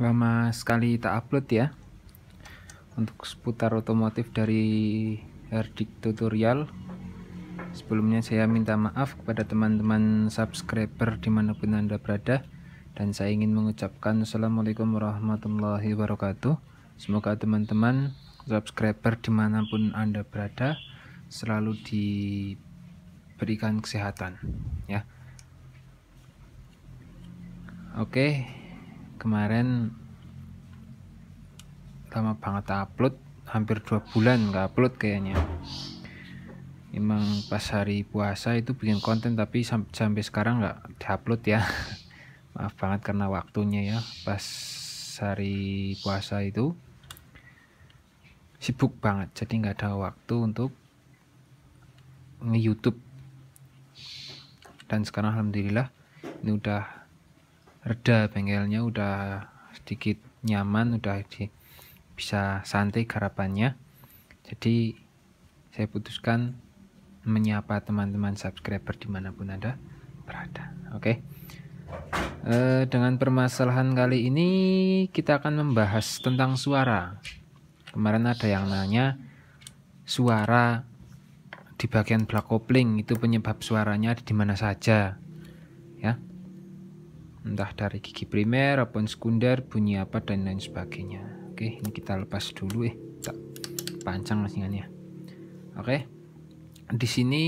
lama sekali kita upload ya untuk seputar otomotif dari Herdik Tutorial sebelumnya saya minta maaf kepada teman-teman subscriber dimanapun anda berada dan saya ingin mengucapkan Assalamualaikum warahmatullahi wabarakatuh semoga teman-teman subscriber dimanapun anda berada selalu diberikan kesehatan ya Oke, okay kemarin lama banget upload hampir dua bulan nggak upload kayaknya emang pas hari puasa itu bikin konten tapi sam sampai sekarang nggak diupload ya maaf banget karena waktunya ya pas hari puasa itu sibuk banget jadi nggak ada waktu untuk nge YouTube dan sekarang alhamdulillah ini udah reda bengkelnya udah sedikit nyaman udah di, bisa santai garapannya jadi saya putuskan menyapa teman-teman subscriber dimanapun anda berada oke okay? Eh, dengan permasalahan kali ini kita akan membahas tentang suara kemarin ada yang nanya suara di bagian belakang kopling itu penyebab suaranya di mana saja entah dari gigi primer ataupun sekunder bunyi apa dan lain sebagainya oke ini kita lepas dulu eh tak panjang lasingannya oke di sini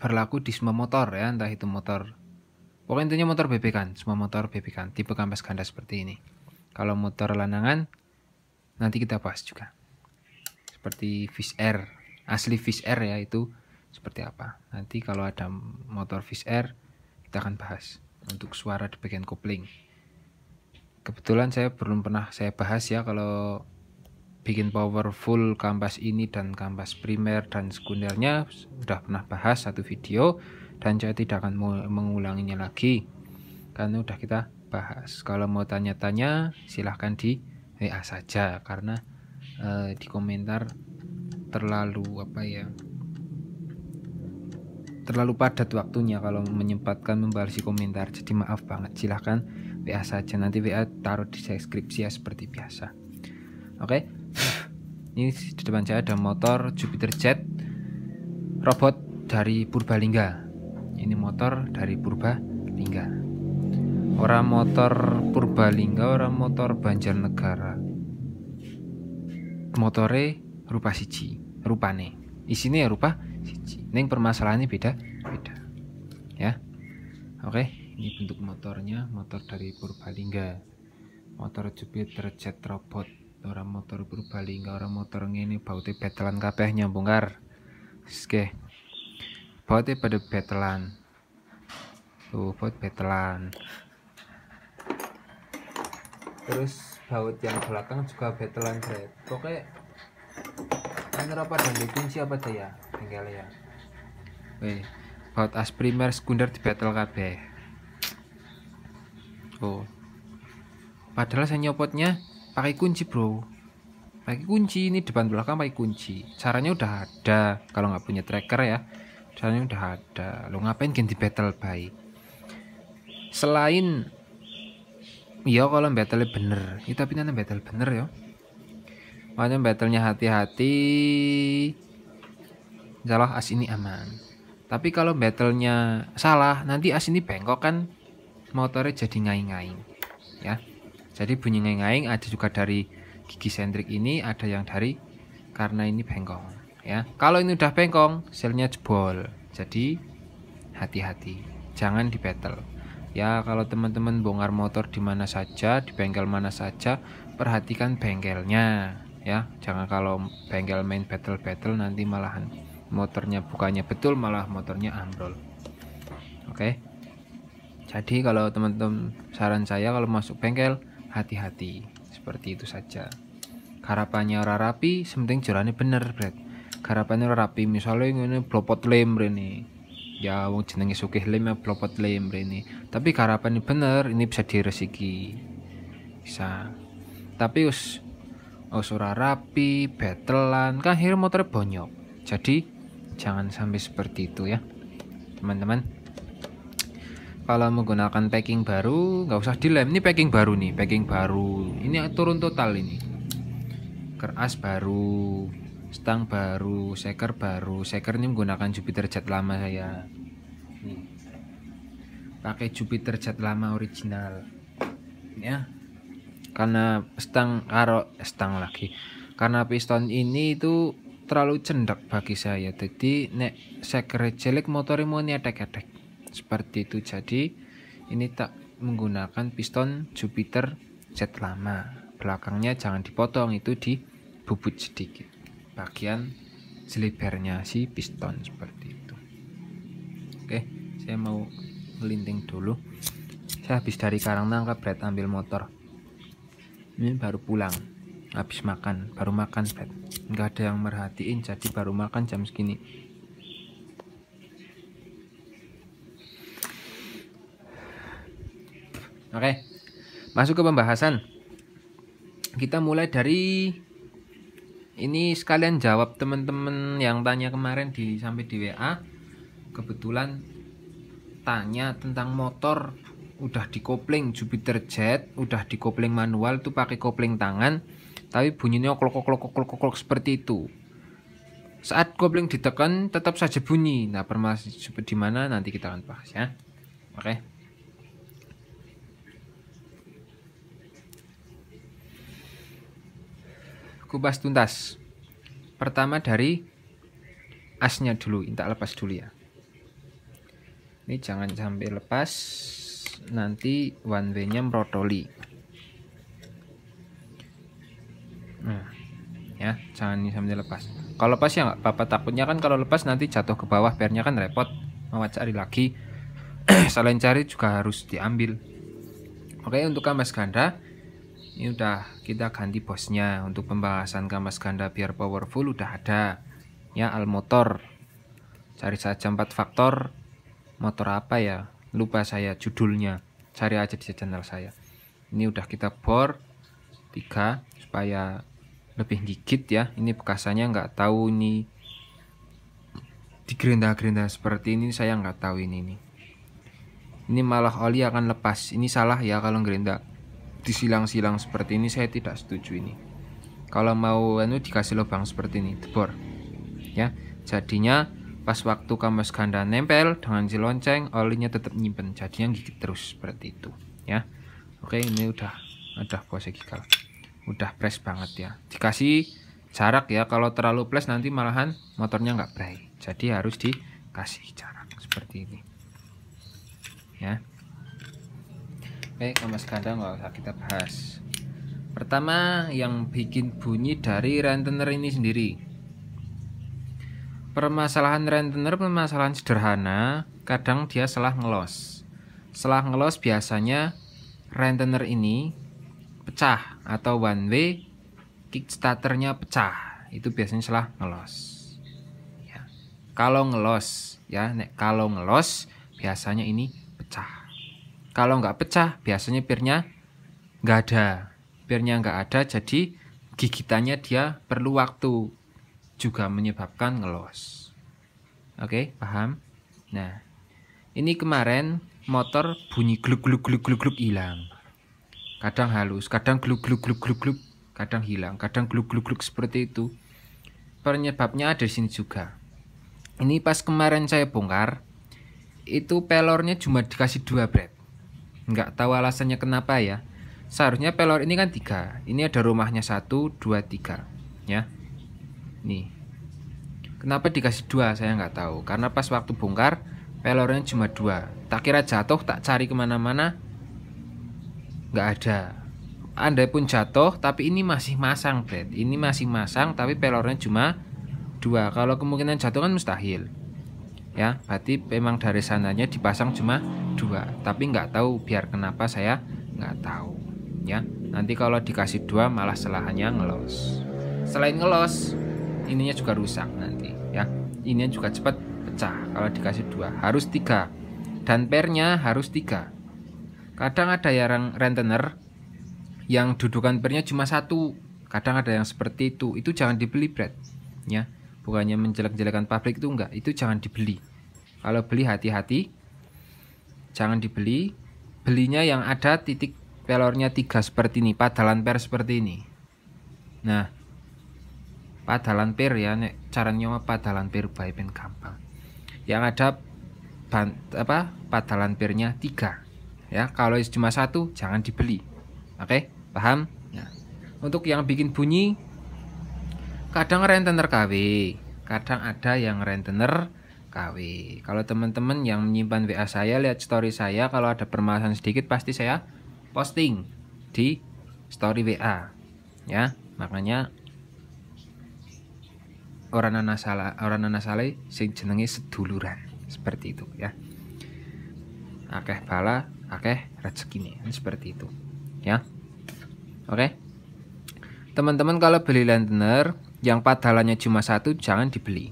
berlaku di semua motor ya entah itu motor pokoknya intinya motor BB kan semua motor BB kan tipe kampas ganda seperti ini kalau motor lanangan nanti kita bahas juga seperti Fish Air asli Fish Air ya itu seperti apa nanti kalau ada motor Fish Air kita akan bahas untuk suara di bagian kopling kebetulan saya belum pernah saya bahas ya kalau bikin powerful kampas ini dan kampas primer dan sekundernya sudah pernah bahas satu video dan saya tidak akan mengulanginya lagi karena sudah kita bahas kalau mau tanya-tanya silahkan di WA saja karena eh, di komentar terlalu apa ya terlalu padat waktunya kalau menyempatkan membalas komentar jadi maaf banget silahkan WA saja nanti WA taruh di deskripsi ya seperti biasa oke okay? ini di depan saya ada motor Jupiter Jet robot dari Purbalingga ini motor dari Purbalingga orang motor Purbalingga orang motor Banjarnegara motore rupa siji rupane isinya ya rupa siji neng permasalahannya beda beda ya oke ini bentuk motornya motor dari Purbalingga motor Jupiter jet robot orang motor Purbalingga orang motor ini bautnya betelan kabeh bongkar. oke bautnya pada betelan tuh baut betelan terus baut yang belakang juga betelan Oke, ini rapat dan dikunci apa daya tinggal ya. Weh, buat as primer sekunder di battle kabeh. Oh. Padahal saya nyopotnya pakai kunci, Bro. Pakai kunci ini depan belakang pakai kunci. Caranya udah ada kalau nggak punya tracker ya. Caranya udah ada. Lo ngapain ganti battle baik? Selain Iya kalau battle bener, ya, tapi nanti battle bener ya. Makanya battlenya hati-hati insya as ini aman tapi kalau battlenya salah nanti as ini bengkok kan motornya jadi ngaing-ngaing ya jadi bunyi ngaing-ngaing ada juga dari gigi sentrik ini ada yang dari karena ini bengkong ya kalau ini udah bengkong selnya jebol jadi hati-hati jangan di battle ya kalau teman-teman bongkar motor di mana saja di bengkel mana saja perhatikan bengkelnya ya jangan kalau bengkel main battle-battle nanti malahan motornya bukannya betul malah motornya ambrol oke okay? jadi kalau teman-teman saran saya kalau masuk bengkel hati-hati seperti itu saja Karapannya ora rapi penting jalannya bener bret Karapannya ora rapi misalnya ini blopot lem ini ya wong jenenge sugih lem ya blopot lem ini tapi harapannya bener ini bisa diresiki bisa tapi us usura rapi betelan kan akhirnya motornya bonyok jadi jangan sampai seperti itu ya teman-teman kalau menggunakan packing baru nggak usah dilem ini packing baru nih packing baru ini turun total ini keras baru stang baru seker baru seker ini menggunakan Jupiter jet lama saya pakai Jupiter jet lama original ya karena stang karo eh, stang lagi karena piston ini itu terlalu cendek bagi saya jadi nek sekret jelek motor mau niatek-atek seperti itu jadi ini tak menggunakan piston Jupiter Z lama belakangnya jangan dipotong itu dibubut sedikit bagian selibernya si piston seperti itu oke saya mau melinting dulu saya habis dari karang nangka berat ambil motor ini baru pulang habis makan baru makan Fred nggak ada yang merhatiin jadi baru makan jam segini oke masuk ke pembahasan kita mulai dari ini sekalian jawab teman-teman yang tanya kemarin di sampai di WA kebetulan tanya tentang motor udah dikopling Jupiter Jet udah dikopling manual tuh pakai kopling tangan tapi bunyinya klok klok klok klok seperti itu. Saat kopling ditekan tetap saja bunyi. Nah, permasalahan seperti mana nanti kita akan bahas ya. Oke. Okay. Kupas tuntas. Pertama dari asnya dulu, tak lepas dulu ya. Ini jangan sampai lepas nanti one way-nya merotoli. Hmm. ya jangan sampai lepas kalau lepas ya nggak apa-apa takutnya kan kalau lepas nanti jatuh ke bawah pernya kan repot mau cari lagi selain cari juga harus diambil oke untuk kamas ganda ini udah kita ganti bosnya untuk pembahasan kamas ganda biar powerful udah ada ya al motor cari saja empat faktor motor apa ya lupa saya judulnya cari aja di channel saya ini udah kita bor tiga supaya lebih dikit ya ini bekasannya nggak tahu ini di gerinda-gerinda seperti ini saya nggak tahu ini nih ini malah oli akan lepas ini salah ya kalau gerinda disilang-silang seperti ini saya tidak setuju ini kalau mau anu dikasih lubang seperti ini debor ya jadinya pas waktu kamas ganda nempel dengan si lonceng olinya tetap nyimpen jadinya gigit terus seperti itu ya oke ini udah udah posisi gigal udah press banget ya dikasih jarak ya kalau terlalu press nanti malahan motornya nggak baik jadi harus dikasih jarak seperti ini ya oke kamu sekadar nggak usah kita bahas pertama yang bikin bunyi dari rentener ini sendiri permasalahan rentener permasalahan sederhana kadang dia salah ngelos setelah ngelos biasanya rentener ini pecah atau one way kick kickstarternya pecah itu biasanya salah ngelos ya. kalau ngelos ya nek kalau ngelos biasanya ini pecah kalau nggak pecah biasanya pirnya nggak ada pirnya nggak ada jadi gigitannya dia perlu waktu juga menyebabkan ngelos oke paham nah ini kemarin motor bunyi gluk gluk gluk gluk gluk hilang kadang halus, kadang gluk gluk gluk gluk gluk, kadang hilang, kadang gluk gluk gluk seperti itu. Penyebabnya ada di sini juga. Ini pas kemarin saya bongkar, itu pelornya cuma dikasih dua bread. Nggak tahu alasannya kenapa ya. Seharusnya pelor ini kan tiga. Ini ada rumahnya satu, dua, tiga, ya. Nih. Kenapa dikasih dua? Saya nggak tahu. Karena pas waktu bongkar, pelornya cuma dua. Tak kira jatuh, tak cari kemana-mana, nggak ada anda pun jatuh tapi ini masih masang bed ini masih masang tapi pelornya cuma dua kalau kemungkinan jatuh kan mustahil ya berarti memang dari sananya dipasang cuma dua tapi nggak tahu biar kenapa saya nggak tahu ya nanti kalau dikasih dua malah selahannya ngelos selain ngelos ininya juga rusak nanti ya ininya juga cepat pecah kalau dikasih dua harus tiga dan pernya harus tiga kadang ada yang rentener yang dudukan pernya cuma satu kadang ada yang seperti itu itu jangan dibeli bread ya bukannya menjelek-jelekan pabrik itu enggak itu jangan dibeli kalau beli hati-hati jangan dibeli belinya yang ada titik pelornya tiga seperti ini padalan per seperti ini nah padalan per ya nek caranya apa padalan per baik gampang yang ada ban, apa padalan pernya tiga ya kalau cuma satu jangan dibeli oke okay? paham ya. untuk yang bikin bunyi kadang rentener KW kadang ada yang rentener KW kalau teman-teman yang menyimpan WA saya lihat story saya kalau ada permasalahan sedikit pasti saya posting di story WA ya makanya orang anak orang anak salah sing jenenge seduluran seperti itu ya oke bala Oke, rezeki rezekinya seperti itu ya oke okay? teman-teman kalau beli rentener yang padahalnya cuma satu jangan dibeli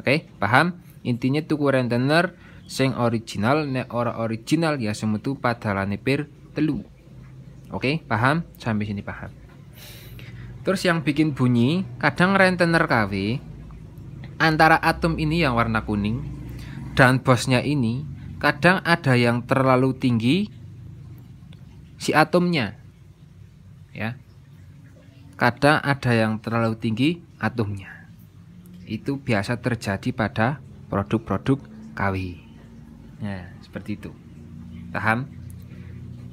oke okay? paham intinya tuku rentener sing original nek ora original ya semutu padahalane pir telu oke okay? paham sampai sini paham terus yang bikin bunyi kadang rentener KW antara atom ini yang warna kuning dan bosnya ini Kadang ada yang terlalu tinggi si atomnya. Ya. Kadang ada yang terlalu tinggi atomnya. Itu biasa terjadi pada produk-produk KW. Ya, seperti itu. Paham?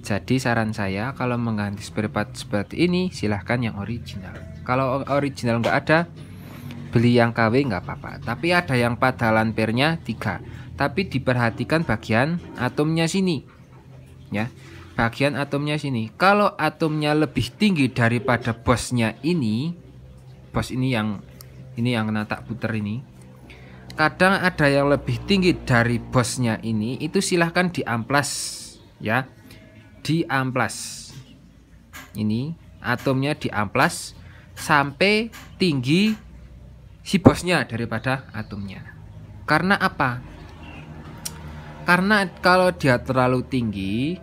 Jadi saran saya kalau mengganti spare part seperti ini silahkan yang original. Kalau original nggak ada, beli yang KW nggak apa-apa. Tapi ada yang padalan pernya 3 tapi diperhatikan bagian atomnya sini. Ya, bagian atomnya sini. Kalau atomnya lebih tinggi daripada bosnya ini, bos ini yang ini yang kena tak puter ini. Kadang ada yang lebih tinggi dari bosnya ini, itu silahkan diamplas ya. Diamplas. Ini atomnya diamplas sampai tinggi si bosnya daripada atomnya. Karena apa? karena kalau dia terlalu tinggi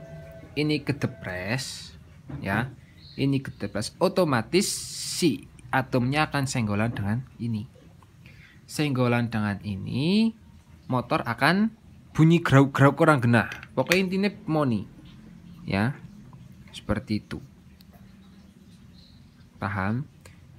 ini kedepres ya ini kedepres otomatis si atomnya akan senggolan dengan ini senggolan dengan ini motor akan bunyi grau-grau kurang genah pokoknya intinya money ya seperti itu paham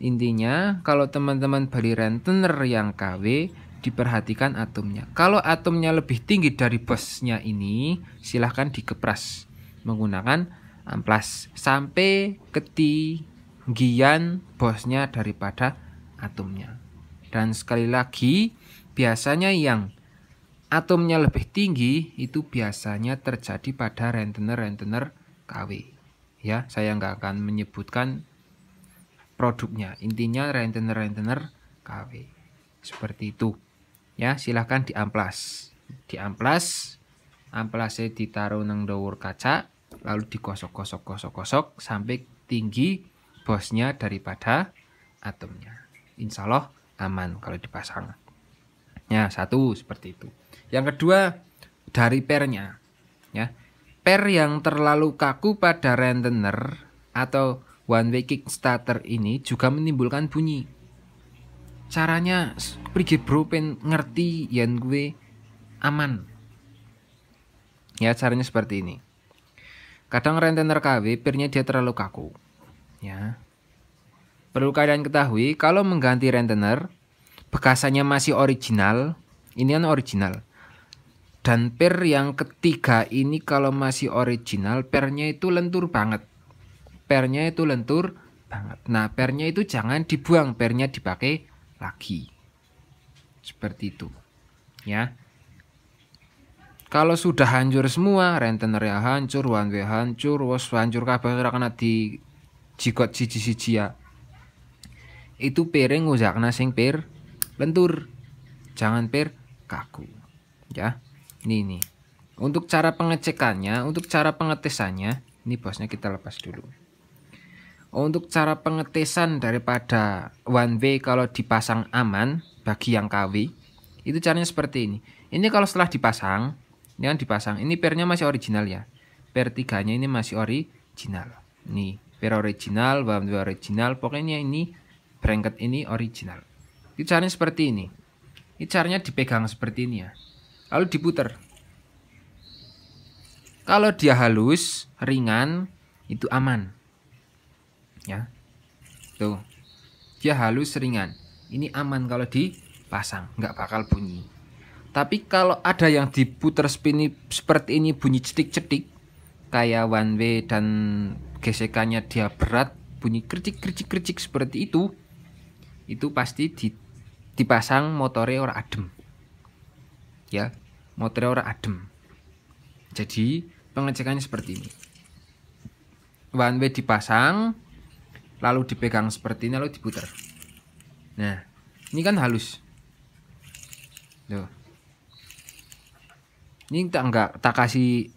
intinya kalau teman-teman beli rentener yang KW diperhatikan atomnya. Kalau atomnya lebih tinggi dari bosnya ini, silahkan dikepras menggunakan amplas sampai ketinggian bosnya daripada atomnya. Dan sekali lagi, biasanya yang atomnya lebih tinggi itu biasanya terjadi pada rentener-rentener KW. Ya, saya nggak akan menyebutkan produknya. Intinya rentener-rentener KW. Seperti itu ya silahkan diamplas diamplas amplasnya ditaruh nang dawur kaca lalu digosok-gosok-gosok-gosok sampai tinggi bosnya daripada atomnya insya Allah aman kalau dipasang ya satu seperti itu yang kedua dari pernya ya per yang terlalu kaku pada rentener atau one way kick starter ini juga menimbulkan bunyi caranya pergi bro pen ngerti yang gue aman ya caranya seperti ini kadang rentener KW pirnya dia terlalu kaku ya perlu kalian ketahui kalau mengganti rentener bekasannya masih original ini kan original dan per yang ketiga ini kalau masih original pernya itu lentur banget pernya itu lentur banget nah pernya itu jangan dibuang pernya dipakai lagi. Seperti itu. Ya. Kalau sudah hancur semua, ya hancur, one way hancur, was hancur kabel karena kena di jikot siji-siji ya. Itu piring e ngujakna sing pir lentur. Jangan pir kaku. Ya. Ini nih. Untuk cara pengecekannya, untuk cara pengetesannya, ini bosnya kita lepas dulu. Untuk cara pengetesan daripada one way kalau dipasang aman bagi yang KW, itu caranya seperti ini. Ini kalau setelah dipasang, ini kan dipasang. Ini pernya masih original ya. Per tiganya ini masih original. Nih, per original, bahan original. Pokoknya ini bracket ini original. Itu caranya seperti ini. Ini caranya dipegang seperti ini ya. Lalu diputer. Kalau dia halus, ringan, itu aman ya tuh dia halus ringan ini aman kalau dipasang nggak bakal bunyi tapi kalau ada yang diputer spin seperti ini bunyi cetik-cetik kayak one way dan gesekannya dia berat bunyi kercik-kercik-kercik seperti itu itu pasti di, dipasang motornya ora adem ya motornya ora adem jadi pengecekannya seperti ini one way dipasang lalu dipegang seperti ini lalu diputar nah ini kan halus loh ini tak enggak tak kasih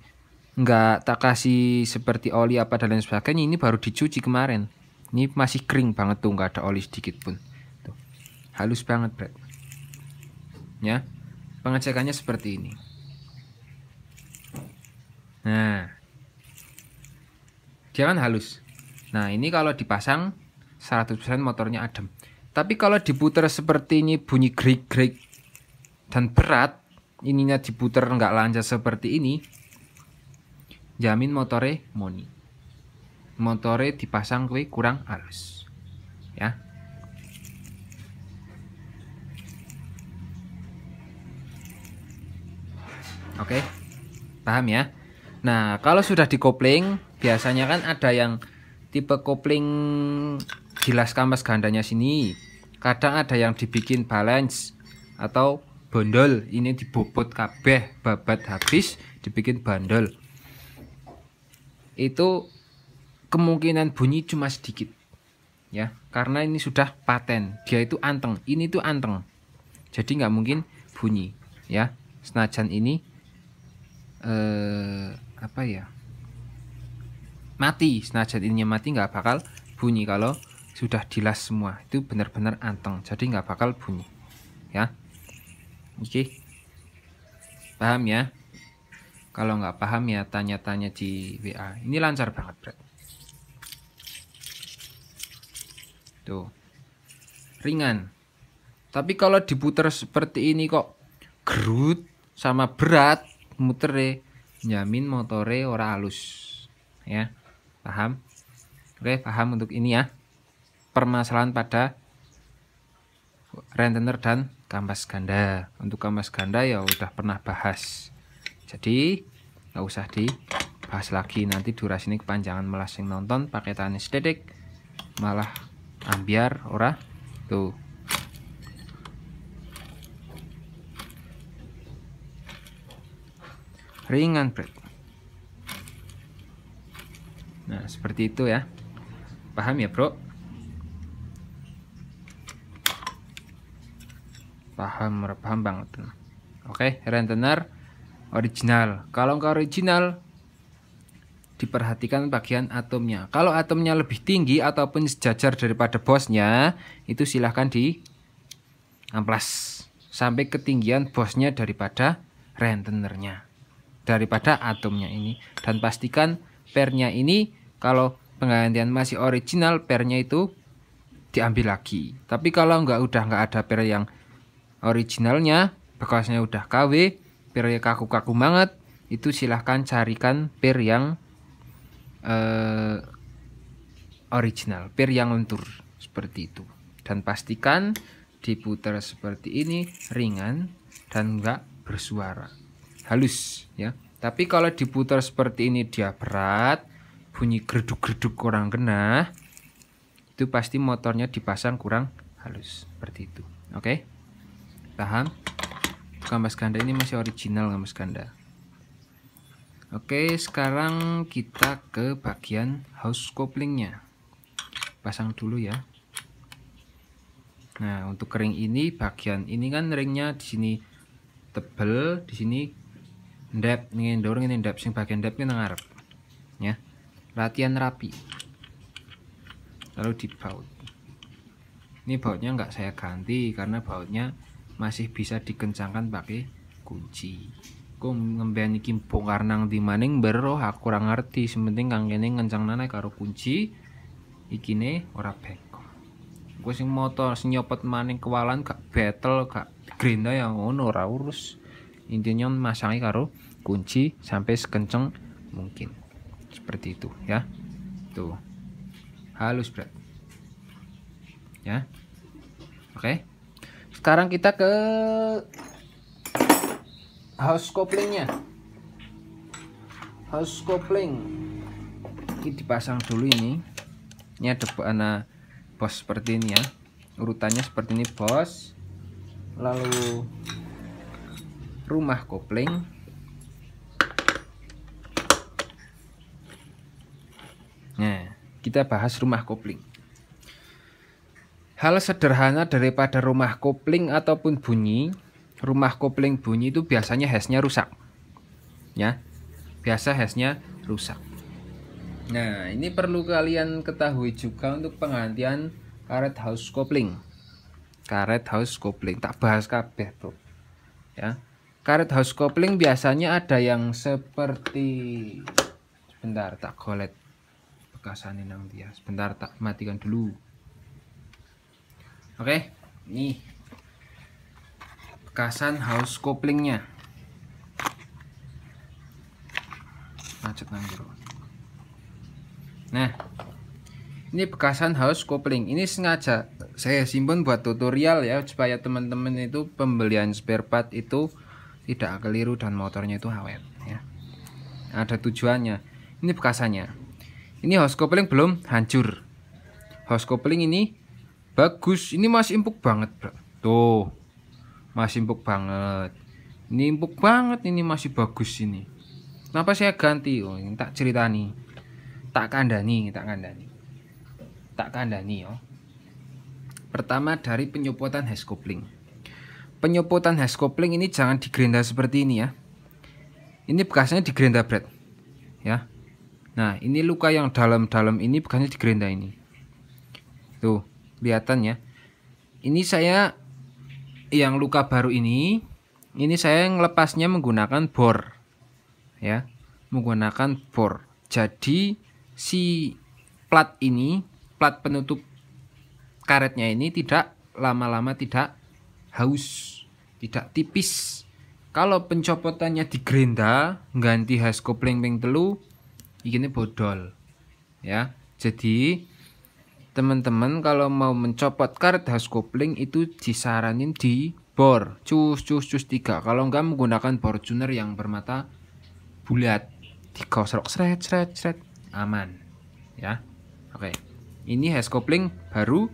enggak tak kasih seperti oli apa dan lain sebagainya ini baru dicuci kemarin ini masih kering banget tuh enggak ada oli sedikit pun tuh halus banget bread. ya pengecekannya seperti ini nah jangan halus Nah, ini kalau dipasang 100% motornya adem. Tapi kalau diputar seperti ini bunyi grik-grik dan berat, ininya diputar nggak lancar seperti ini, jamin motornya moni. motornya dipasang kue kurang halus. Ya. Oke. Paham ya? Nah, kalau sudah dikopling, biasanya kan ada yang tipe kopling gilas kampas gandanya sini kadang ada yang dibikin balance atau bondol ini dibobot kabeh babat habis dibikin bandol itu kemungkinan bunyi cuma sedikit ya karena ini sudah paten dia itu anteng ini tuh anteng jadi nggak mungkin bunyi ya senajan ini eh, apa ya mati senajan ininya mati nggak bakal bunyi kalau sudah dilas semua itu benar-benar anteng jadi nggak bakal bunyi ya oke okay. paham ya kalau nggak paham ya tanya-tanya di WA ini lancar banget bro, tuh ringan tapi kalau diputar seperti ini kok gerut sama berat muter nyamin motore ora halus ya Paham? Oke, paham untuk ini ya. Permasalahan pada rentener dan kampas ganda. Untuk kampas ganda ya udah pernah bahas. Jadi nggak usah dibahas lagi. Nanti durasi ini kepanjangan melasing nonton pakai tanis dedek malah ambiar ora tuh. Ringan break. Nah, seperti itu ya. Paham ya, Bro? Paham, paham banget. Oke, rentener original. Kalau nggak original, diperhatikan bagian atomnya. Kalau atomnya lebih tinggi ataupun sejajar daripada bosnya, itu silahkan di amplas sampai ketinggian bosnya daripada rentenernya, daripada atomnya ini. Dan pastikan pernya ini kalau penggantian masih original pernya itu diambil lagi tapi kalau nggak udah nggak ada per yang originalnya bekasnya udah KW per kaku-kaku banget itu silahkan carikan per yang eh, original per yang lentur seperti itu dan pastikan diputar seperti ini ringan dan nggak bersuara halus ya tapi kalau diputar seperti ini dia berat bunyi gerduk-gerduk kurang kena itu pasti motornya dipasang kurang halus seperti itu oke okay? paham mas ganda ini masih original nggak mas ganda oke okay, sekarang kita ke bagian house koplingnya pasang dulu ya nah untuk kering ini bagian ini kan ringnya di sini tebel di sini ndep ini dorong ini ndep sing bagian ndep ini ngarep latihan rapi lalu dibaut ini bautnya nggak saya ganti karena bautnya masih bisa dikencangkan pakai kunci Kau ngemben iki bongkar nang di maning bero oh, aku kurang ngerti sementing kang kene ngencang nana karo kunci ikine ora beko gue sing motor sing nyopet maning kewalan gak battle gak grinda yang ono ora urus intinya masangi karo kunci sampai sekenceng mungkin seperti itu ya tuh halus berat ya oke sekarang kita ke house koplingnya house kopling ini dipasang dulu ini ini ada anak bos seperti ini ya urutannya seperti ini bos lalu rumah kopling Nah, kita bahas rumah kopling. Hal sederhana daripada rumah kopling ataupun bunyi, rumah kopling bunyi itu biasanya hasnya rusak. Ya, biasa hasnya rusak. Nah, ini perlu kalian ketahui juga untuk penggantian karet house kopling. Karet house kopling tak bahas kabeh, Bro. Ya. Karet house kopling biasanya ada yang seperti sebentar tak golet bekasan ini nang dia sebentar tak matikan dulu oke ini bekasan house koplingnya macet nang nah ini bekasan house kopling ini sengaja saya simpan buat tutorial ya supaya teman-teman itu pembelian spare part itu tidak keliru dan motornya itu awet ya ada tujuannya ini bekasannya ini host coupling belum hancur. Host coupling ini bagus. Ini masih empuk banget, Bro. Tuh. Masih empuk banget. Ini empuk banget, ini masih bagus ini. Kenapa saya ganti? Oh, ini tak cerita nih. Tak kandani, tak kandani. Tak kandani, yo. Oh. Pertama dari penyopotan host coupling. Penyopotan host coupling ini jangan digerinda seperti ini ya. Ini bekasnya digerinda bread. Ya Nah, ini luka yang dalam-dalam ini bukannya di gerinda ini. Tuh, kelihatan ya. Ini saya yang luka baru ini, ini saya ngelepasnya menggunakan bor. Ya, menggunakan bor. Jadi si plat ini, plat penutup karetnya ini tidak lama-lama tidak haus, tidak tipis. Kalau pencopotannya di gerinda ganti has kopling pling telu, ini bodol ya jadi teman-teman kalau mau mencopot kertas kopling itu disaranin di bor cus cus cus tiga kalau enggak menggunakan bor tuner yang bermata bulat tiga serok seret seret seret aman ya oke ini has kopling baru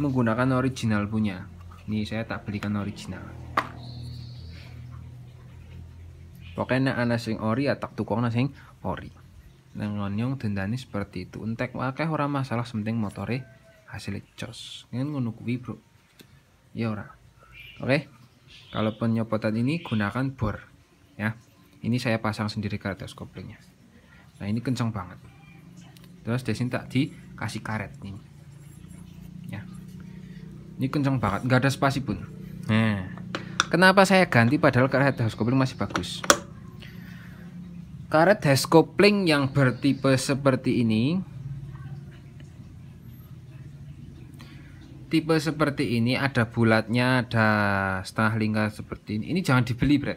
menggunakan original punya ini saya tak belikan original pokoknya anak sing ori ya tak tukang sing ori Nengonjong nyong dendani seperti itu entek wakai orang masalah penting motore hasil jos kan ngono bro ya ora oke kalau penyopotan ini gunakan bor ya ini saya pasang sendiri ke atas koplingnya nah ini kencang banget terus di sini tak dikasih karet nih. ya ini kencang banget Gak ada spasi pun nah kenapa saya ganti padahal karet kopling masih bagus Karet heskopling yang bertipe seperti ini Tipe seperti ini ada bulatnya, ada setengah lingkar seperti ini Ini jangan dibeli bre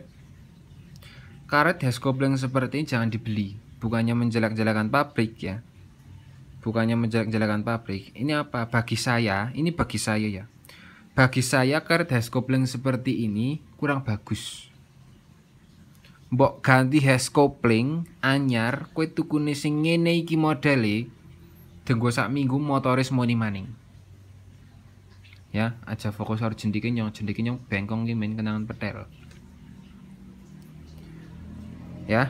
Karet heskopling seperti ini jangan dibeli Bukannya menjelek-jelekan pabrik ya Bukannya menjelek-jelekan pabrik Ini apa? Bagi saya, ini bagi saya ya Bagi saya karet heskopling seperti ini kurang bagus mbok ganti has kopling anyar kowe tukune sing ngene iki modele denggo sak minggu motoris moni maning ya aja fokus harus jendike nyong jendike nyong bengkong ki main kenangan petel ya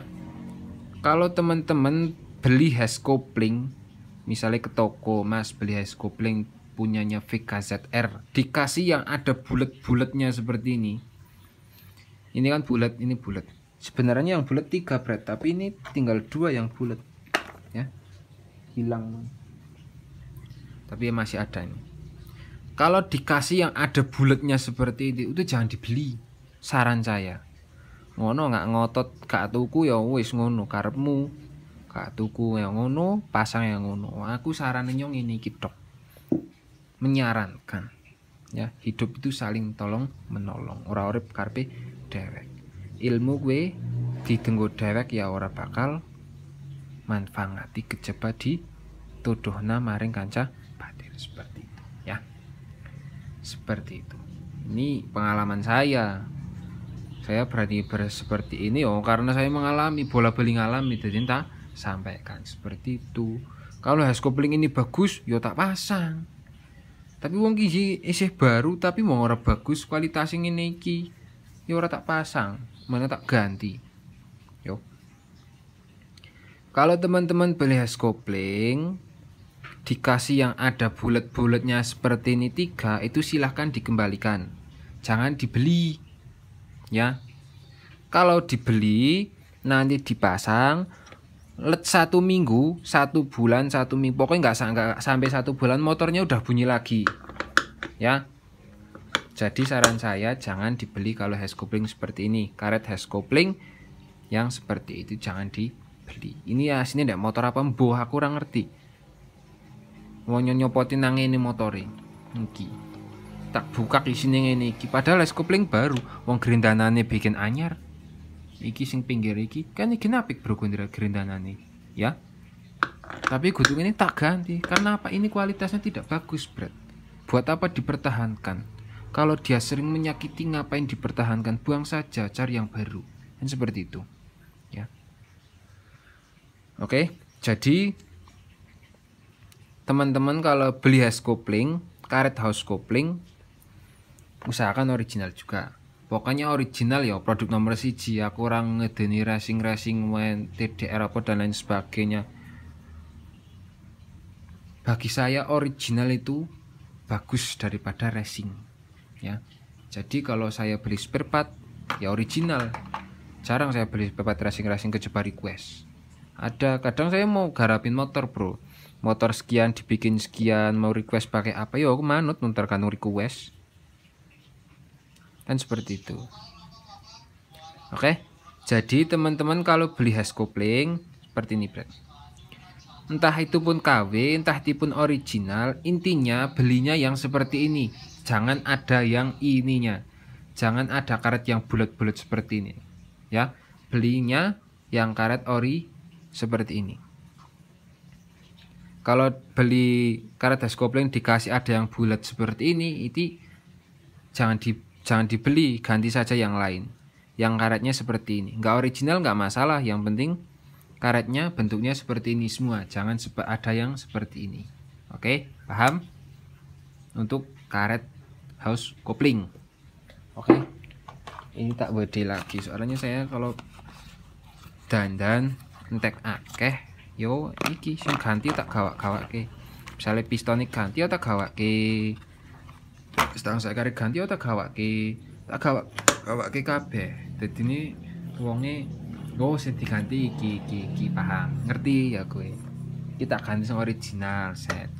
kalau teman-teman beli has kopling misalnya ke toko mas beli has kopling punyanya VKZR dikasih yang ada bulat-bulatnya seperti ini ini kan bulat ini bulat sebenarnya yang bulat tiga bread tapi ini tinggal dua yang bulat ya hilang tapi ya masih ada ini kalau dikasih yang ada bulatnya seperti itu itu jangan dibeli saran saya ngono nggak ngotot gak tuku ya wis ngono karepmu gak tuku yang ngono pasang yang ngono aku saranin nyong ini kidok, menyarankan ya hidup itu saling tolong menolong ora urip karpe dewek ilmu gue ditunggu dewek ya ora bakal manfaati kejebat di tuduh maring kancah batin seperti itu ya seperti itu ini pengalaman saya saya berani ber seperti ini oh karena saya mengalami bola beli ngalami jadi tak sampaikan seperti itu kalau has kopling ini bagus yo tak pasang tapi wong gigi isih baru tapi mau ora bagus kualitas ini iki yo ora tak pasang mana tak ganti yo kalau teman-teman beli has kopling dikasih yang ada bulat-bulatnya seperti ini tiga itu silahkan dikembalikan jangan dibeli ya kalau dibeli nanti dipasang let satu minggu satu bulan satu minggu pokoknya nggak sampai satu bulan motornya udah bunyi lagi ya jadi saran saya jangan dibeli kalau hash kopling seperti ini. Karet hash kopling yang seperti itu jangan dibeli. Ini ya sini ndak motor apa mbuh aku kurang ngerti. Mau nyopotin nang ini motori. Niki. Tak buka di sini ini. Padahal hash kopling baru. Wong gerindanane bikin anyar. Iki sing pinggir iki kan iki napik bro gerindanane. Ya. Tapi gudung ini tak ganti karena apa ini kualitasnya tidak bagus, Brad. Buat apa dipertahankan? Kalau dia sering menyakiti, ngapain dipertahankan? Buang saja, cari yang baru. Dan seperti itu. Ya. Oke, jadi teman-teman kalau beli house kopling, karet house kopling, usahakan original juga. Pokoknya original ya, produk nomor siji. Aku ya, orang ngedeni racing-racing, TDR apa dan lain sebagainya. Bagi saya original itu bagus daripada racing ya jadi kalau saya beli spare part ya original jarang saya beli spare part racing-racing ke Jepang request ada kadang saya mau garapin motor bro motor sekian dibikin sekian mau request pakai apa ya aku manut nuntar kanu request Dan seperti itu oke jadi teman-teman kalau beli has kopling seperti ini bro. entah itu pun KW entah itu pun original intinya belinya yang seperti ini jangan ada yang ininya jangan ada karet yang bulat-bulat seperti ini ya belinya yang karet ori seperti ini kalau beli karet kopling dikasih ada yang bulat seperti ini itu jangan di jangan dibeli ganti saja yang lain yang karetnya seperti ini nggak original nggak masalah yang penting karetnya bentuknya seperti ini semua jangan ada yang seperti ini oke paham untuk karet house kopling oke okay. ini tak berde lagi soalnya saya kalau dandan entek akeh yo iki sing ganti tak gawak-gawak ke misalnya piston ganti tak gawak ke Setelah saya kari ganti tak gawak ke tak gawak gawak ke kabe. jadi ini uangnya gue saya diganti iki iki iki paham ngerti ya gue kita ganti sama original set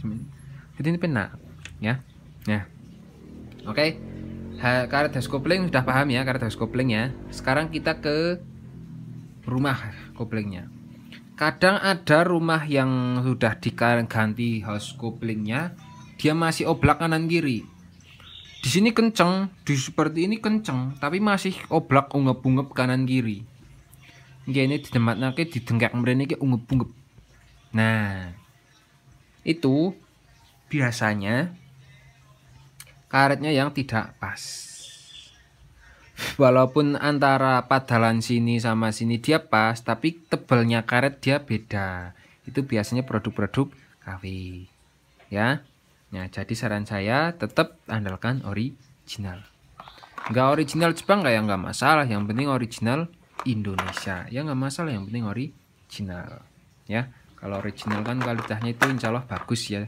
jadi ini penak ya ya oke okay? karet dash kopling sudah paham ya karet dash kopling ya sekarang kita ke rumah koplingnya kadang ada rumah yang sudah diganti house koplingnya dia masih oblak kanan kiri di sini kenceng, di seperti ini kenceng, tapi masih oblak ungep-ungep kanan kiri. di ini nake di tenggak iki ungep-ungep. Nah, itu biasanya karetnya yang tidak pas walaupun antara padalan sini sama sini dia pas tapi tebalnya karet dia beda itu biasanya produk-produk KW ya nah jadi saran saya tetap andalkan original nggak original Jepang kayak nggak masalah yang penting original Indonesia ya nggak masalah yang penting original ya kalau original kan kualitasnya itu insya Allah bagus ya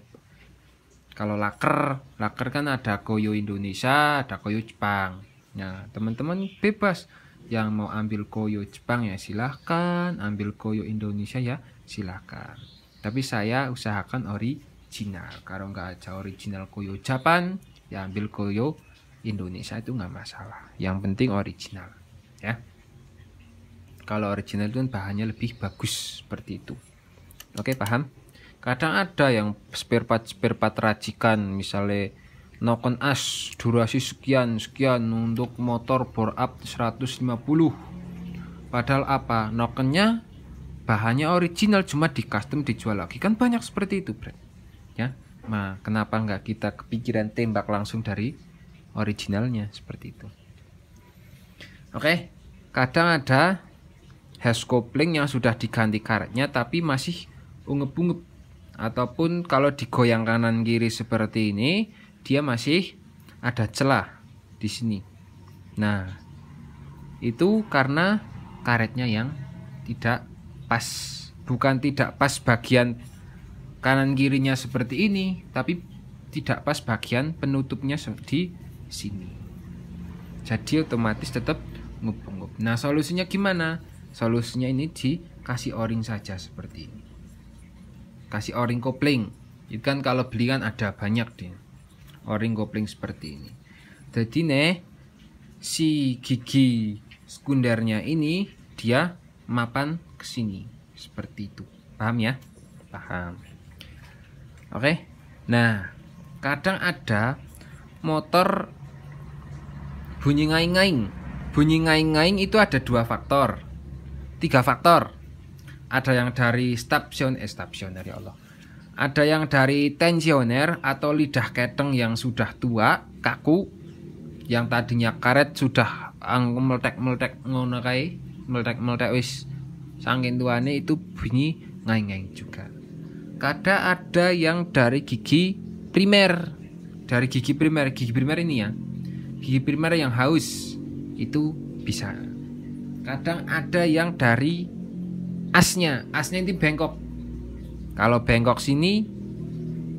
kalau laker, laker kan ada koyo Indonesia, ada koyo Jepang. Nah, teman-teman bebas yang mau ambil koyo Jepang ya silahkan, ambil koyo Indonesia ya silahkan. Tapi saya usahakan original. Kalau nggak ada original koyo Jepang, ya ambil koyo Indonesia itu nggak masalah. Yang penting original, ya. Kalau original itu kan bahannya lebih bagus seperti itu. Oke, paham? kadang ada yang spare part spare part racikan misalnya Nokon As durasi sekian sekian untuk motor bore up 150 padahal apa Nokennya bahannya original cuma di custom dijual lagi kan banyak seperti itu bro. ya nah kenapa nggak kita kepikiran tembak langsung dari originalnya seperti itu oke okay. kadang ada has kopling yang sudah diganti karetnya tapi masih ungep-ungep ataupun kalau digoyang kanan kiri seperti ini dia masih ada celah di sini nah itu karena karetnya yang tidak pas bukan tidak pas bagian kanan kirinya seperti ini tapi tidak pas bagian penutupnya di sini jadi otomatis tetap ngup-ngup nah solusinya gimana solusinya ini dikasih o-ring saja seperti ini kasih o-ring kopling itu kan kalau beli kan ada banyak deh o-ring kopling seperti ini jadi nih si gigi sekundernya ini dia mapan ke sini seperti itu paham ya paham oke nah kadang ada motor bunyi ngaing-ngaing bunyi ngaing-ngaing itu ada dua faktor tiga faktor ada yang dari stasiun eh dari Allah ada yang dari tensioner atau lidah keteng yang sudah tua kaku yang tadinya karet sudah meletek meletek ngono kai meletek meletek wis sangkin tuane itu bunyi ngeng ngeng juga kada ada yang dari gigi primer dari gigi primer gigi primer ini ya gigi primer yang haus itu bisa kadang ada yang dari asnya asnya di bengkok kalau bengkok sini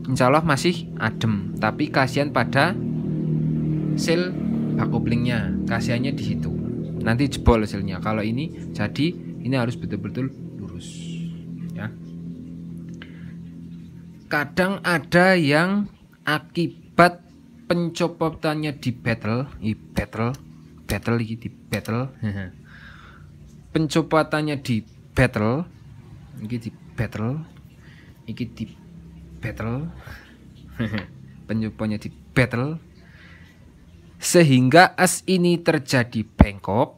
insya Allah masih adem tapi kasihan pada sel bakoplingnya kasihannya di situ nanti jebol hasilnya kalau ini jadi ini harus betul-betul lurus ya kadang ada yang akibat pencopotannya di battle di battle battle di battle pencopotannya di battle iki di battle iki di battle penyebabnya di battle sehingga as ini terjadi bengkok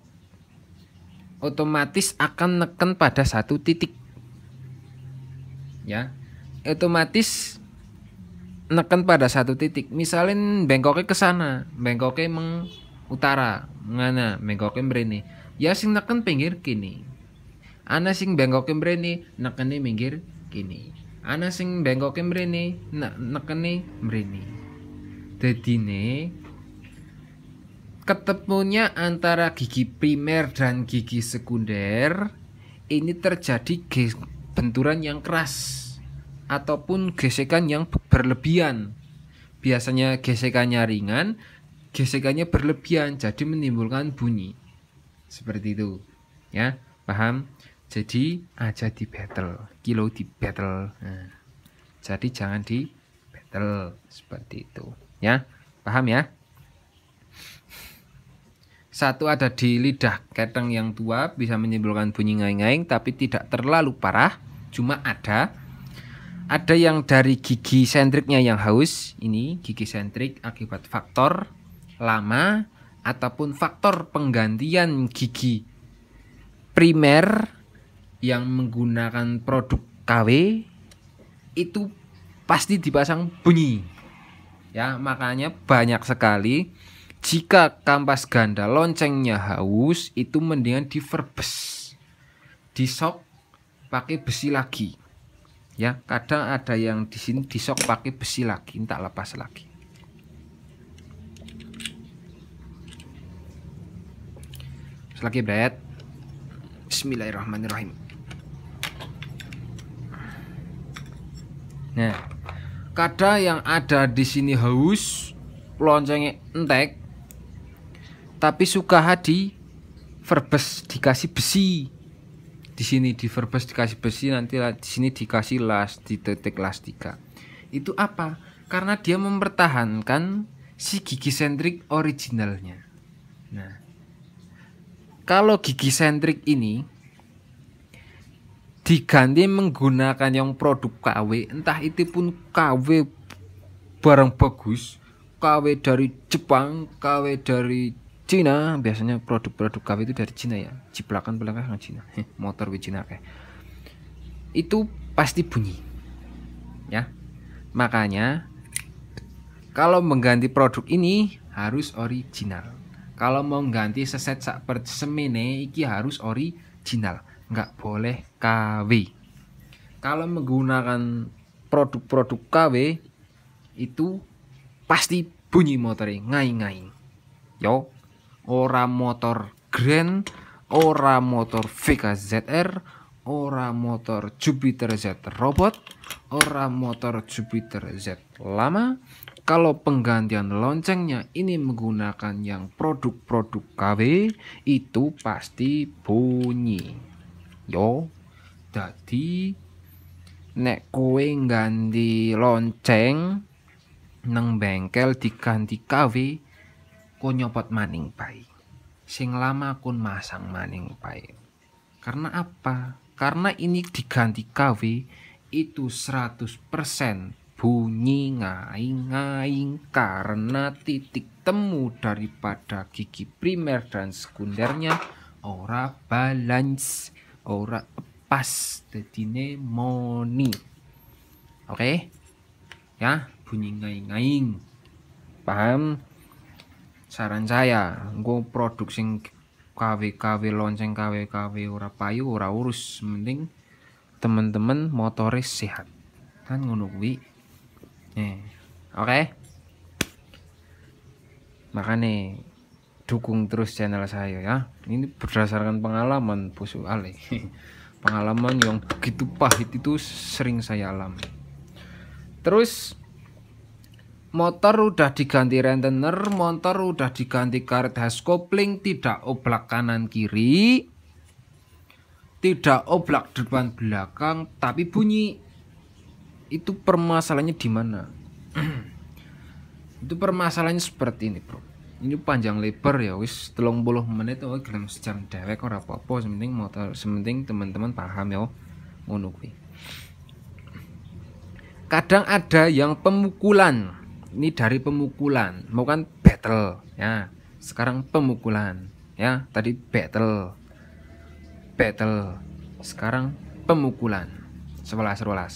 otomatis akan neken pada satu titik ya otomatis neken pada satu titik Misalin bengkoknya ke sana bengkoknya mengutara mengana bengkoknya berini ya sing neken pinggir kini Ana sing bengkoke mrene nekene minggir kini. Ana sing bengkoke mrene ne nekene mrene. Dadine ketemunya antara gigi primer dan gigi sekunder ini terjadi benturan yang keras ataupun gesekan yang berlebihan. Biasanya gesekannya ringan, gesekannya berlebihan jadi menimbulkan bunyi. Seperti itu. Ya, paham? jadi aja di battle kilo di battle nah, jadi jangan di battle seperti itu ya paham ya satu ada di lidah keteng yang tua bisa menyebabkan bunyi ngaing-ngaing tapi tidak terlalu parah cuma ada ada yang dari gigi sentriknya yang haus ini gigi sentrik akibat faktor lama ataupun faktor penggantian gigi primer yang menggunakan produk KW itu pasti dipasang bunyi. Ya, makanya banyak sekali jika kampas ganda loncengnya haus itu mendingan diverbes. Disok pakai besi lagi. Ya, kadang ada yang di sini disok pakai besi lagi, tak lepas lagi. Selagi bread, Bismillahirrahmanirrahim. Nah, kada yang ada di sini haus, loncengnya entek, tapi suka hadi verbes dikasih besi. Di sini di verbes dikasih besi, nanti di sini dikasih las di titik las tiga. Itu apa? Karena dia mempertahankan si gigi sentrik originalnya. Nah, kalau gigi sentrik ini diganti menggunakan yang produk KW entah itu pun KW barang bagus KW dari Jepang KW dari Cina biasanya produk-produk KW itu dari Cina ya ciplakan belakang Cina motor di Cina kayak itu pasti bunyi ya makanya kalau mengganti produk ini harus original kalau mau ganti seset sak semene iki harus original nggak boleh KW kalau menggunakan produk-produk KW itu pasti bunyi motornya ngai-ngai yo ora motor Grand ora motor vkzr ZR ora motor Jupiter Z robot, ora motor Jupiter Z lama. Kalau penggantian loncengnya ini menggunakan yang produk-produk KW, itu pasti bunyi yo jadi nek kue ganti lonceng neng bengkel diganti kawe kon nyopot maning pai sing lama kun masang maning pai karena apa karena ini diganti KW itu 100% bunyi ngaing-ngaing karena titik temu daripada gigi primer dan sekundernya ora balance ora pas dadine moni oke okay? ya bunyi ngaing-ngaing paham saran saya gue produksi KW-KW lonceng KW-KW ora payu ora urus mending temen-temen motoris sehat kan ngono kuwi nih eh, oke okay? makanya dukung terus channel saya ya ini berdasarkan pengalaman Busu Ale pengalaman yang begitu pahit itu sering saya alami terus motor udah diganti rentener motor udah diganti karet has kopling tidak oblak kanan kiri tidak oblak depan belakang tapi bunyi itu permasalahannya di mana itu permasalahannya seperti ini bro ini panjang lebar ya wis telung puluh menit oh gelem sejam dewek ora apa-apa sementing motor sementing teman-teman paham ya oh, ngono kadang ada yang pemukulan ini dari pemukulan mau kan battle ya sekarang pemukulan ya tadi battle battle sekarang pemukulan sebelas sebelas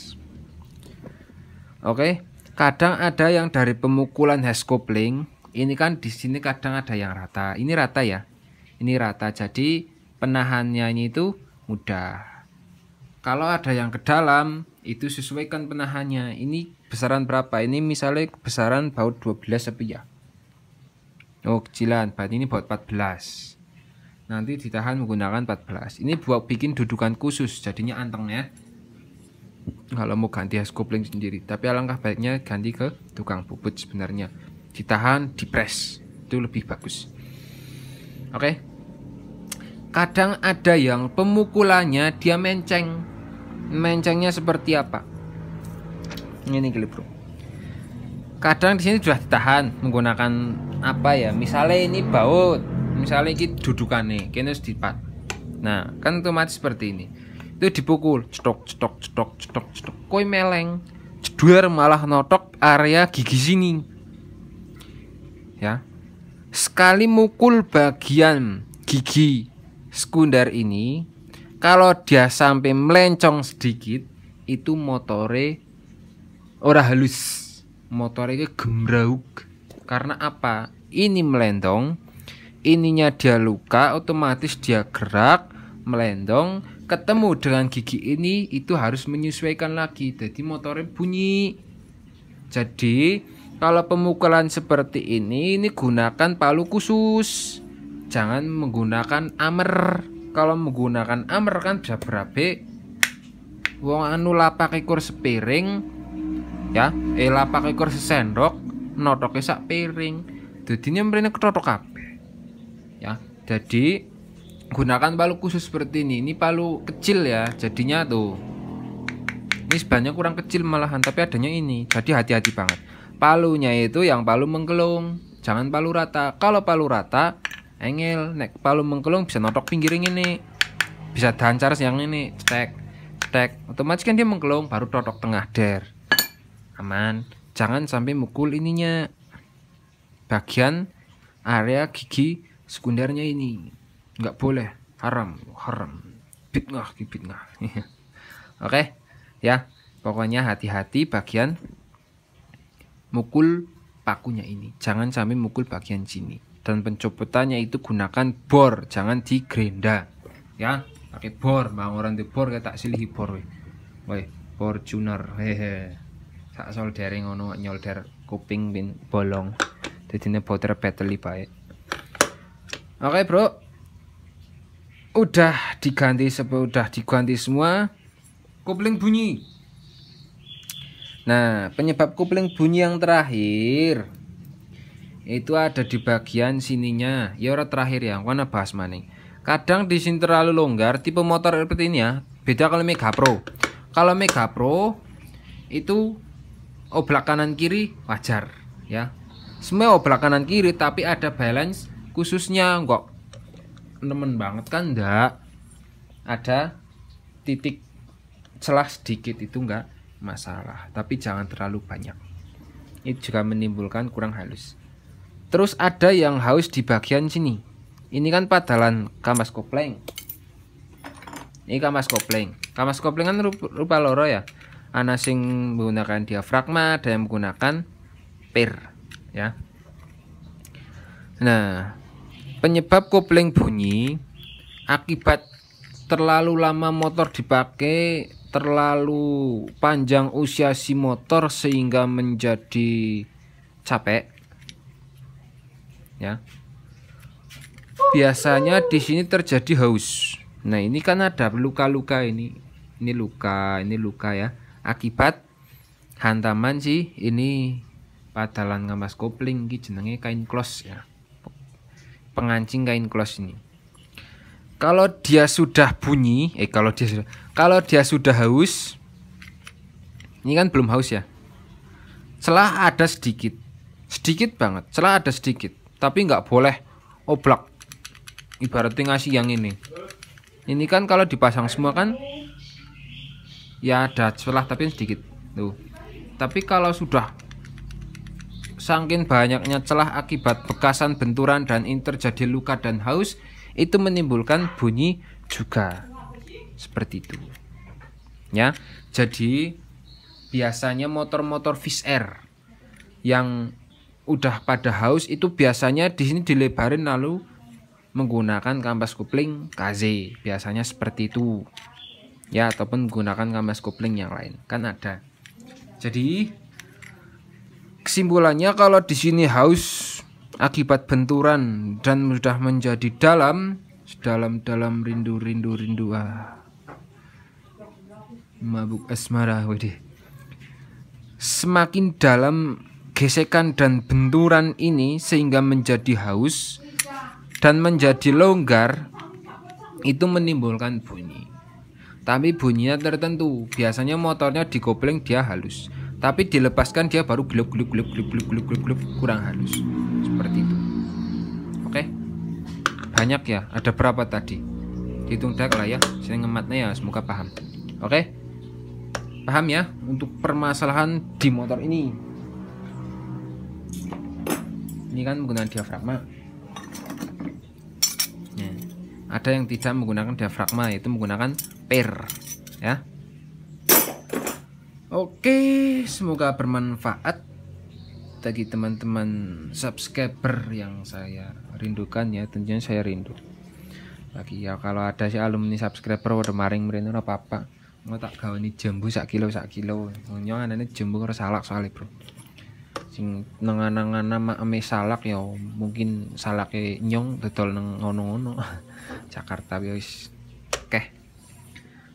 oke kadang ada yang dari pemukulan has coupling ini kan di sini kadang ada yang rata. Ini rata ya. Ini rata. Jadi penahannya ini itu mudah. Kalau ada yang ke dalam itu sesuaikan penahannya. Ini besaran berapa? Ini misalnya besaran baut 12 ya Oh, kecilan. Berarti ini baut 14. Nanti ditahan menggunakan 14. Ini buat bikin dudukan khusus jadinya anteng ya. Kalau mau ganti has kopling sendiri, tapi alangkah baiknya ganti ke tukang bubut sebenarnya ditahan di press itu lebih bagus oke okay? kadang ada yang pemukulannya dia menceng mencengnya seperti apa ini gini bro kadang di sini sudah ditahan menggunakan apa ya misalnya ini baut misalnya ini nih, kini harus dipat nah kan otomatis seperti ini itu dipukul cetok cetok cetok cetok cetok koi meleng jeduar malah notok area gigi sini ya. Sekali mukul bagian gigi sekunder ini, kalau dia sampai melencong sedikit, itu motore ora halus. motor itu gemrauk. Karena apa? Ini melendong, ininya dia luka, otomatis dia gerak, melendong, ketemu dengan gigi ini itu harus menyesuaikan lagi jadi motornya bunyi jadi kalau pemukulan seperti ini, ini gunakan palu khusus. Jangan menggunakan amer. Kalau menggunakan amer kan bisa berabe. Wong anu lapak ekor sepiring, ya, eh lapak ekor sesendok, notoknya sak piring. Jadinya mereka ketotok kabeh. Ya, jadi gunakan palu khusus seperti ini. Ini palu kecil ya, jadinya tuh. Ini sebanyak kurang kecil malahan, tapi adanya ini. Jadi hati-hati banget palunya itu yang palu menggelung jangan palu rata kalau palu rata engel nek palu menggelung bisa notok pinggir ini bisa dancar yang ini cek cek otomatis kan dia menggelung baru totok tengah der aman jangan sampai mukul ininya bagian area gigi sekundernya ini nggak boleh haram haram bitnah ngah. oke okay? ya pokoknya hati-hati bagian mukul pakunya ini. Jangan sampai mukul bagian sini. Dan pencopotannya itu gunakan bor, jangan di grenda. Ya, pakai bor, bang orang di bor kayak tak silih bor we. Woi, tuner. Hehe. Tak solder ngono nyolder kuping bin bolong. Jadi ini boter battle baik. Oke, Bro. Udah diganti udah diganti semua. Kopling bunyi. Nah, penyebab kopling bunyi yang terakhir itu ada di bagian sininya. Ya orang terakhir ya, warna bahas maning. Kadang di sini terlalu longgar, tipe motor seperti ini ya. Beda kalau Mega Pro. Kalau Mega Pro itu oblak kanan kiri wajar ya. Semua oblak kanan kiri tapi ada balance khususnya kok nemen banget kan enggak ada titik celah sedikit itu enggak masalah, tapi jangan terlalu banyak. ini juga menimbulkan kurang halus. Terus ada yang haus di bagian sini. Ini kan padalan kamas kopling Ini kamas kopling Kamas kopling kan rupa, rupa loro ya. Ana sing menggunakan diafragma, ada yang menggunakan pir, ya. Nah, penyebab kopling bunyi akibat terlalu lama motor dipakai terlalu panjang usia si motor sehingga menjadi capek ya biasanya di sini terjadi haus nah ini kan ada luka-luka ini ini luka ini luka ya akibat hantaman sih ini padalan ngamas kopling iki jenenge kain klos ya pengancing kain klos ini kalau dia sudah bunyi, eh kalau dia sudah kalau dia sudah haus, ini kan belum haus ya. Celah ada sedikit, sedikit banget. Celah ada sedikit, tapi nggak boleh oblak. Ibaratnya ngasih yang ini. Ini kan kalau dipasang semua kan, ya ada celah tapi sedikit. Tuh. Tapi kalau sudah sangkin banyaknya celah akibat bekasan benturan dan terjadi luka dan haus, itu menimbulkan bunyi juga seperti itu ya jadi biasanya motor-motor Fish Air yang udah pada haus itu biasanya di sini dilebarin lalu menggunakan kampas kopling KZ biasanya seperti itu ya ataupun menggunakan kampas kopling yang lain kan ada jadi kesimpulannya kalau di sini haus akibat benturan dan sudah menjadi dalam dalam-dalam rindu-rindu-rindu ah. mabuk asmara wedi semakin dalam gesekan dan benturan ini sehingga menjadi haus dan menjadi longgar itu menimbulkan bunyi tapi bunyinya tertentu biasanya motornya dikopling dia halus tapi dilepaskan dia baru gelup gelup gelup gelup gelup gelup kurang halus banyak ya ada berapa tadi hitung dah lah ya saya ngematnya ya semoga paham oke okay? paham ya untuk permasalahan di motor ini ini kan menggunakan diafragma nah, ada yang tidak menggunakan diafragma itu menggunakan per ya oke okay, semoga bermanfaat bagi teman-teman subscriber yang saya rindukan ya tentunya saya rindu lagi ya kalau ada si alumni subscriber udah maring merindu, apa apa mau tak ini jambu sak kilo sak kilo nyonya ini jambu harus salak soalnya bro sing nengan-nengan nama ame salak ya mungkin salaknya nyong betul neng ngono-ngono Jakarta guys ya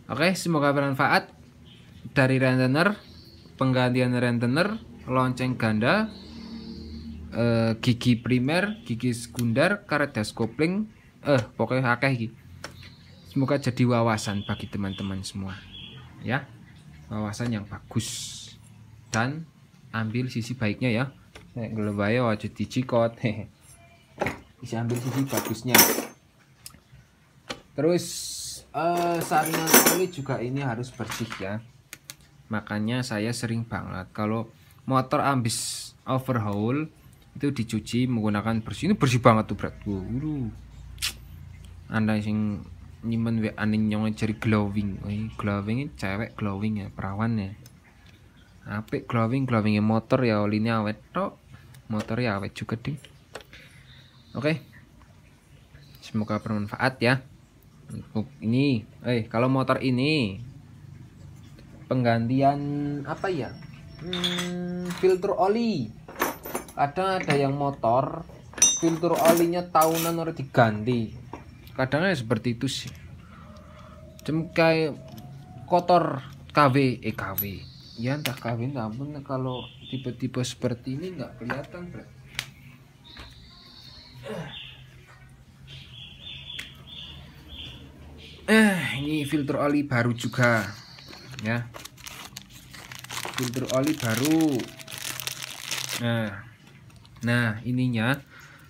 oke, oke semoga bermanfaat dari rentener penggantian rentener lonceng ganda eh, gigi primer gigi sekunder karedas kopling eh pokoknya akeh iki semoga jadi wawasan bagi teman-teman semua ya wawasan yang bagus dan ambil sisi baiknya ya nek ngelebaya wajah dicikot bisa ambil sisi bagusnya terus uh, eh, saringan juga ini harus bersih ya makanya saya sering banget kalau motor ambis overhaul itu dicuci menggunakan bersih ini bersih banget tuh berat wow. anda sing nyimpen wa aning nyong cari glowing Wih, glowing cewek glowing ya perawan ya apik glowing glowingnya motor ya ini awet tok motor ya awet juga ding oke okay. semoga bermanfaat ya untuk ini eh kalau motor ini penggantian apa ya Hmm, filter oli kadang ada yang motor filter olinya tahunan harus diganti kadangnya seperti itu sih cem kayak kotor KW eh KW ya entah KW namun kalau tiba-tiba seperti ini nggak kelihatan bro. eh ini filter oli baru juga ya filter oli baru nah nah ininya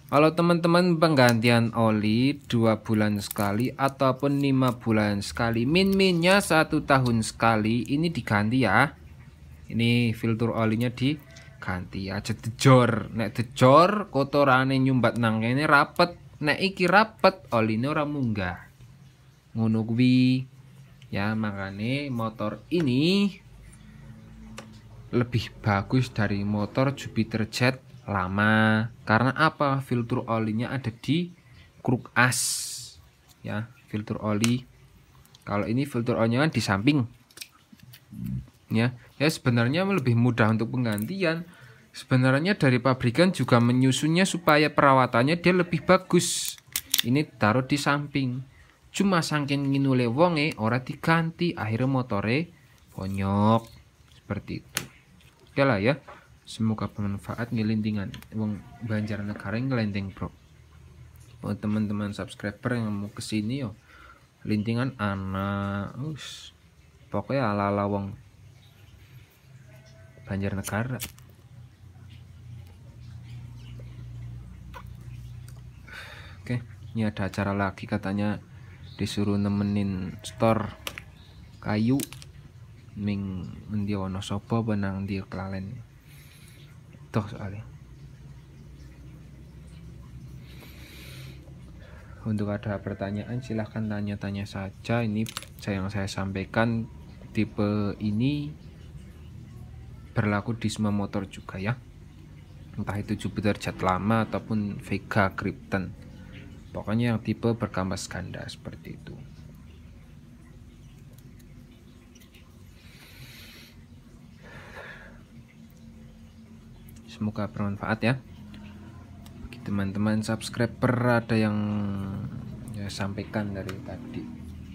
kalau teman-teman penggantian oli dua bulan sekali ataupun lima bulan sekali min-minnya satu tahun sekali ini diganti ya ini filter olinya diganti ya. aja dejor nek dejor kotorane nyumbat nang ini rapet nek iki rapet ini orang munggah ngunuk ya makanya motor ini lebih bagus dari motor Jupiter Jet lama karena apa filter olinya ada di kruk as ya filter oli kalau ini filter olinya kan di samping ya ya sebenarnya lebih mudah untuk penggantian sebenarnya dari pabrikan juga menyusunnya supaya perawatannya dia lebih bagus ini taruh di samping cuma sangkin nginule wonge orang diganti akhirnya motore bonyok seperti itu oke lah ya semoga bermanfaat ngelintingan wong Banjarnegara ngelinting bro buat teman-teman subscriber yang mau kesini yo lintingan anak us pokoknya ala ala wong Banjarnegara oke ini ada acara lagi katanya disuruh nemenin store kayu ming endi ana sopo benang di kelalen toh soalnya untuk ada pertanyaan silahkan tanya-tanya saja ini saya yang saya sampaikan tipe ini berlaku di semua motor juga ya entah itu Jupiter jet lama ataupun Vega Krypton pokoknya yang tipe berkampas ganda seperti itu semoga bermanfaat ya bagi teman-teman subscriber ada yang ya sampaikan dari tadi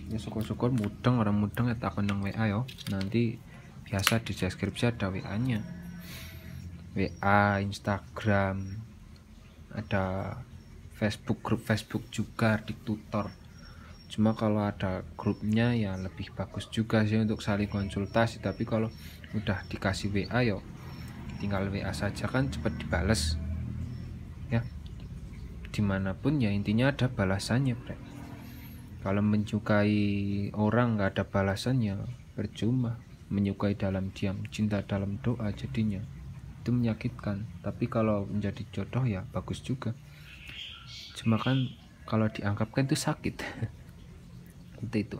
ya syukur-syukur mudeng orang mudeng atau ya, akun yang WA yo nanti biasa di deskripsi ada WA nya WA Instagram ada Facebook grup Facebook juga di tutor cuma kalau ada grupnya ya lebih bagus juga sih untuk saling konsultasi tapi kalau udah dikasih WA yo tinggal WA saja kan cepat dibalas ya dimanapun ya intinya ada balasannya bre. kalau menyukai orang nggak ada balasannya percuma menyukai dalam diam cinta dalam doa jadinya itu menyakitkan tapi kalau menjadi jodoh ya bagus juga cuma kan kalau dianggapkan itu sakit itu itu